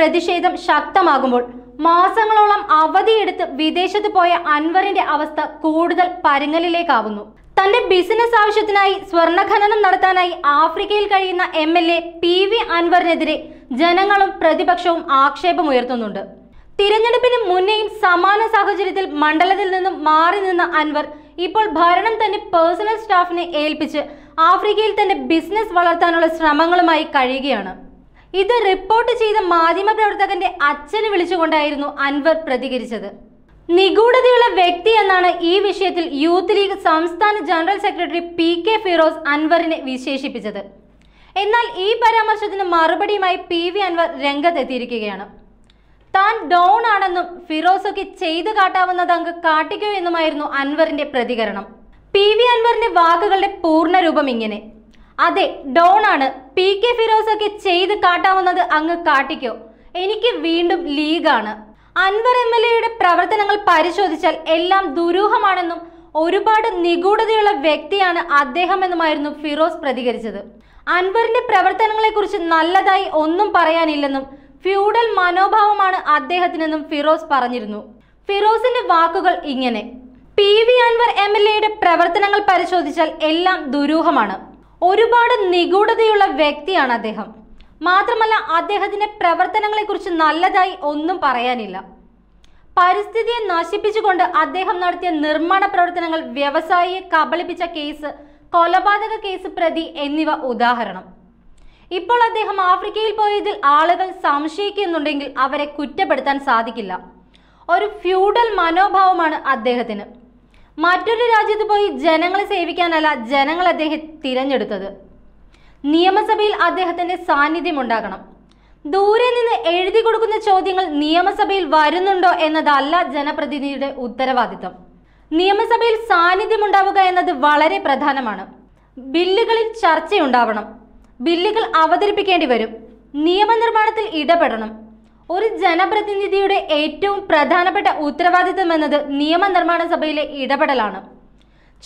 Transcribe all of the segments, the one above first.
പ്രതിഷേധം ശക്തമാകുമ്പോൾ മാസങ്ങളോളം അവധിയെടുത്ത് വിദേശത്ത് പോയ അൻവറിന്റെ അവസ്ഥ കൂടുതൽ പരുങ്ങലിലേക്കാവുന്നു തന്റെ ബിസിനസ് ആവശ്യത്തിനായി സ്വർണ്ണഖനനം നടത്താനായി ആഫ്രിക്കയിൽ കഴിയുന്ന M L A P V അൻവറിനെതിരെ ജനങ്ങളും പ്രതിപക്ഷവും ആക്ഷേപമുയർത്തുന്നുണ്ട് തിരഞ്ഞെടുപ്പിന് മുന്നേയും സമാന സാഹചര്യത്തിൽ മണ്ഡലത്തിൽ നിന്നും മാറി നിന്ന അൻവർ ഇപ്പോൾ ഭരണം തന്നെ പേഴ്സണൽ സ്റ്റാഫിനെ ഏൽപ്പിച്ച് ആഫ്രിക്കയിൽ തന്റെ ബിസിനസ് വളർത്താനുള്ള ശ്രമങ്ങളുമായി കഴിയുകയാണ് ഇത് റിപ്പോർട്ട് ചെയ്ത മാധ്യമപ്രവർത്തകന്റെ അച്ഛന് വിളിച്ചുകൊണ്ടായിരുന്നു അൻവർ പ്രതികരിച്ചത് നിഗൂഢതയുള്ള വ്യക്തി എന്നാണ് ഈ വിഷയത്തിൽ യൂത്ത് ലീഗ് സംസ്ഥാന general secretary P K Firoz അൻവറിനെ വിശേഷിപ്പിച്ചത് എന്നാൽ ഈ പരാമർശത്തിന് മറുപടിയുമായി പി വി അൻവർ രംഗത്തെത്തിയിരിക്കുകയാണ് താൻ ഡൗൺ ആണെന്നും ഫിറോസൊക്കെ ചെയ്തു കാട്ടാവുന്നത് അങ്ങ് കാട്ടിക്കോ എന്നുമായിരുന്നു അൻവറിന്റെ പ്രതികരണം പി വി അൻവറിന്റെ വാക്കുകളുടെ പൂർണ്ണരൂപം ഇങ്ങനെ അതെ ആണ് പി കെ ഫിറോസ് ഒക്കെ ചെയ്ത് കാട്ടാവുന്നത് അങ്ങ് കാട്ടിക്കോ എനിക്ക് വീണ്ടും ലീഗാണ് അൻവർ എം എൽ എയുടെ പ്രവർത്തനങ്ങൾ പരിശോധിച്ചാൽ എല്ലാം ദുരൂഹമാണെന്നും ഒരുപാട് നിഗൂഢതയുള്ള വ്യക്തിയാണ് അദ്ദേഹം എന്നുമായിരുന്നു ഫിറോസ് പ്രതികരിച്ചത് അൻവറിന്റെ പ്രവർത്തനങ്ങളെക്കുറിച്ച് നല്ലതായി ഒന്നും പറയാനില്ലെന്നും ഫ്യൂഡൽ മനോഭാവമാണ് അദ്ദേഹത്തിനെന്നും ഫിറോസ് പറഞ്ഞിരുന്നു ഫിറോസിന്റെ വാക്കുകൾ ഇങ്ങനെ P V Anvar M L എയുടെ പ്രവർത്തനങ്ങൾ പരിശോധിച്ചാൽ എല്ലാം ദുരൂഹമാണ് ഒരുപാട് നിഗൂഢതയുള്ള വ്യക്തിയാണ് അദ്ദേഹം മാത്രമല്ല അദ്ദേഹത്തിൻ്റെ പ്രവർത്തനങ്ങളെക്കുറിച്ച് നല്ലതായി ഒന്നും പറയാനില്ല പരിസ്ഥിതിയെ നശിപ്പിച്ചുകൊണ്ട് അദ്ദേഹം നടത്തിയ നിർമ്മാണ പ്രവർത്തനങ്ങൾ വ്യവസായിയെ കബളിപ്പിച്ച കേസ് കൊലപാതക കേസ് പ്രതി എന്നിവ ഉദാഹരണം ഇപ്പോൾ അദ്ദേഹം ആഫ്രിക്കയിൽ പോയതിൽ ആളുകൾ സംശയിക്കുന്നുണ്ടെങ്കിൽ അവരെ കുറ്റപ്പെടുത്താൻ സാധിക്കില്ല ഒരു ഫ്യൂഡൽ മനോഭാവമാണ് അദ്ദേഹത്തിന് മറ്റൊരു രാജ്യത്ത് പോയി ജനങ്ങളെ സേവിക്കാനല്ല ജനങ്ങൾ അദ്ദേഹം തിരഞ്ഞെടുത്തത് നിയമസഭയിൽ അദ്ദേഹത്തിന്റെ സാന്നിധ്യം ഉണ്ടാകണം ദൂരെ നിന്ന് എഴുതി കൊടുക്കുന്ന ചോദ്യങ്ങൾ നിയമസഭയിൽ വരുന്നുണ്ടോ എന്നതല്ല ജനപ്രതിനിധിയുടെ ഉത്തരവാദിത്വം നിയമസഭയിൽ സാന്നിധ്യം ഉണ്ടാവുക എന്നത് വളരെ പ്രധാനമാണ് ബില്ലുകളിൽ ചർച്ചയുണ്ടാവണം ബില്ലുകൾ അവതരിപ്പിക്കേണ്ടി വരും നിയമനിർമ്മാണത്തിൽ ഇടപെടണം ഒരു ജനപ്രതിനിധിയുടെ ഏറ്റവും പ്രധാനപ്പെട്ട ഉത്തരവാദിത്വം എന്നത് നിയമനിർമ്മാണ സഭയിലെ ഇടപെടലാണ്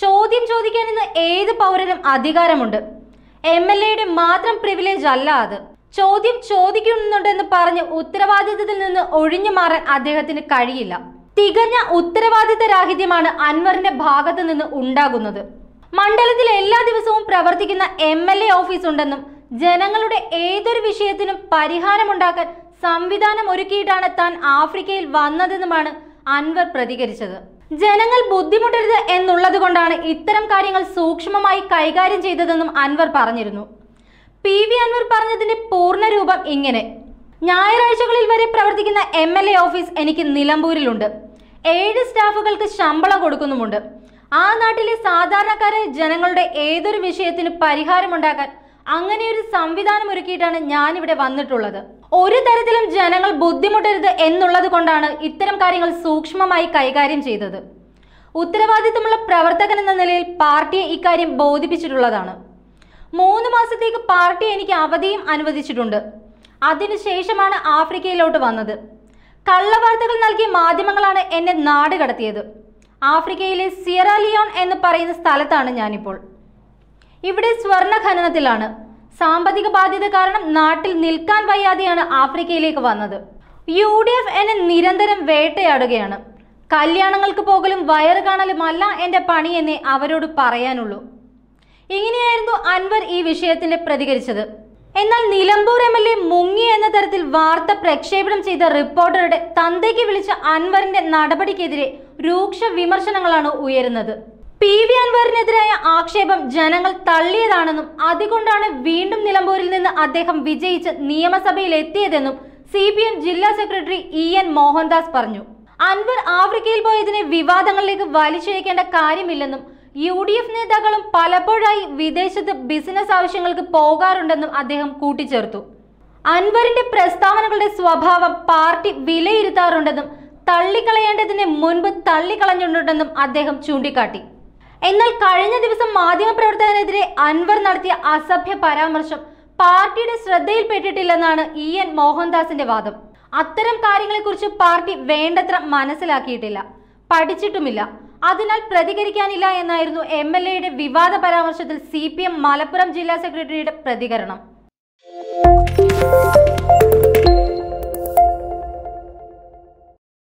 ചോദ്യം ചോദിക്കാൻ ഇന്ന് ഏത് പൗരനും അധികാരമുണ്ട് എം എൽ എയുടെ മാത്രം പ്രിവിലേജ് അല്ല അത് ചോദ്യം ചോദിക്കുന്നുണ്ടെന്ന് പറഞ്ഞ് ഉത്തരവാദിത്തത്തിൽ നിന്ന് ഒഴിഞ്ഞു മാറാൻ അദ്ദേഹത്തിന് കഴിയില്ല തികഞ്ഞ ഉത്തരവാദിത്ത രാഹിത്യമാണ് അൻവറിന്റെ ഭാഗത്ത് നിന്ന് ഉണ്ടാകുന്നത് മണ്ഡലത്തിൽ എല്ലാ ദിവസവും പ്രവർത്തിക്കുന്ന എം ഓഫീസ് ഉണ്ടെന്നും ജനങ്ങളുടെ ഏതൊരു വിഷയത്തിനും പരിഹാരമുണ്ടാക്കാൻ സംവിധാനം ഒരുക്കിയിട്ടാണ് താൻ ആഫ്രിക്കയിൽ വന്നതെന്നുമാണ് അൻവർ പ്രതികരിച്ചത് ജനങ്ങൾ ബുദ്ധിമുട്ടരുത് എന്നുള്ളത് കൊണ്ടാണ് ഇത്തരം കാര്യങ്ങൾ സൂക്ഷ്മമായി കൈകാര്യം ചെയ്തതെന്നും അൻവർ പറഞ്ഞിരുന്നു പി വി അൻവർ പറഞ്ഞതിന്റെ പൂർണ്ണരൂപം ഇങ്ങനെ ഞായറാഴ്ചകളിൽ വരെ പ്രവർത്തിക്കുന്ന എം എൽ എ ഓഫീസ് എനിക്ക് നിലമ്പൂരിലുണ്ട് ഏഴ് സ്റ്റാഫുകൾക്ക് ശമ്പളം കൊടുക്കുന്നുമുണ്ട് ആ നാട്ടിലെ സാധാരണക്കാരായ ജനങ്ങളുടെ ഏതൊരു വിഷയത്തിനും പരിഹാരമുണ്ടാക്കാൻ അങ്ങനെ ഒരു സംവിധാനം ഒരുക്കിയിട്ടാണ് ഇവിടെ വന്നിട്ടുള്ളത് ഒരു തരത്തിലും ജനങ്ങൾ ബുദ്ധിമുട്ടരുത് എന്നുള്ളത് കൊണ്ടാണ് ഇത്തരം കാര്യങ്ങൾ സൂക്ഷ്മമായി കൈകാര്യം ചെയ്തത് ഉത്തരവാദിത്തമുള്ള പ്രവർത്തകൻ എന്ന നിലയിൽ പാർട്ടിയെ ഇക്കാര്യം ബോധിപ്പിച്ചിട്ടുള്ളതാണ് മൂന്ന് മാസത്തേക്ക് പാർട്ടി എനിക്ക് അവധിയും അനുവദിച്ചിട്ടുണ്ട് അതിനുശേഷമാണ് ആഫ്രിക്കയിലോട്ട് വന്നത് കള്ളവാർത്തകൾ നൽകിയ മാധ്യമങ്ങളാണ് എന്നെ നാട് കടത്തിയത് ആഫ്രിക്കയിലെ സിയറാലിയോൺ എന്ന് പറയുന്ന സ്ഥലത്താണ് ഞാനിപ്പോൾ ഇവിടെ സ്വർണ ഖനനത്തിലാണ് സാമ്പത്തിക ബാധ്യത കാരണം നാട്ടിൽ നിൽക്കാൻ വയ്യാതെയാണ് ആഫ്രിക്കയിലേക്ക് വന്നത് യു ഡി എഫ് എന്നെ നിരന്തരം വേട്ടയാടുകയാണ് കല്യാണങ്ങൾക്ക് പോകലും വയറ് കാണലുമല്ല എൻ്റെ പണിയെന്നേ അവരോട് പറയാനുള്ളൂ ഇങ്ങനെയായിരുന്നു അൻവർ ഈ വിഷയത്തിൽ പ്രതികരിച്ചത് എന്നാൽ നിലമ്പൂർ എം എൽ എ മുങ്ങി എന്ന തരത്തിൽ വാർത്ത പ്രക്ഷേപണം ചെയ്ത റിപ്പോർട്ടറുടെ തന്തയ്ക്ക് വിളിച്ച അൻവറിന്റെ നടപടിക്കെതിരെ രൂക്ഷ വിമർശനങ്ങളാണ് ഉയരുന്നത് പി വി അൻവറിനെതിരായ ആക്ഷേപം ജനങ്ങൾ തള്ളിയതാണെന്നും അതുകൊണ്ടാണ് വീണ്ടും നിലമ്പൂരിൽ നിന്ന് അദ്ദേഹം വിജയിച്ച് നിയമസഭയിൽ എത്തിയതെന്നും സി പി എം ജില്ലാ സെക്രട്ടറി ഇ എൻ മോഹൻദാസ് പറഞ്ഞു അൻവർ ആഫ്രിക്കയിൽ പോയതിനെ വിവാദങ്ങളിലേക്ക് വലിച്ചിഴക്കേണ്ട കാര്യമില്ലെന്നും യു ഡി എഫ് നേതാക്കളും പലപ്പോഴായി വിദേശത്ത് ബിസിനസ് ആവശ്യങ്ങൾക്ക് പോകാറുണ്ടെന്നും അദ്ദേഹം കൂട്ടിച്ചേർത്തു അൻവറിന്റെ പ്രസ്താവനകളുടെ സ്വഭാവം പാർട്ടി വിലയിരുത്താറുണ്ടെന്നും തള്ളിക്കളയേണ്ടതിന് മുൻപ് തള്ളിക്കളഞ്ഞിട്ടുണ്ടെന്നും അദ്ദേഹം ചൂണ്ടിക്കാട്ടി എന്നാൽ കഴിഞ്ഞ ദിവസം മാധ്യമപ്രവർത്തകനെതിരെ അൻവർ നടത്തിയ അസഭ്യ പരാമർശം പാർട്ടിയുടെ ശ്രദ്ധയിൽപ്പെട്ടിട്ടില്ലെന്നാണ് ഇ എൻ മോഹൻദാസിന്റെ വാദം അത്തരം കാര്യങ്ങളെക്കുറിച്ച് പാർട്ടി വേണ്ടത്ര മനസ്സിലാക്കിയിട്ടില്ല പഠിച്ചിട്ടുമില്ല അതിനാൽ പ്രതികരിക്കാനില്ല എന്നായിരുന്നു എം എൽ എയുടെ വിവാദ പരാമർശത്തിൽ സി പി എം മലപ്പുറം ജില്ലാ സെക്രട്ടറിയുടെ പ്രതികരണം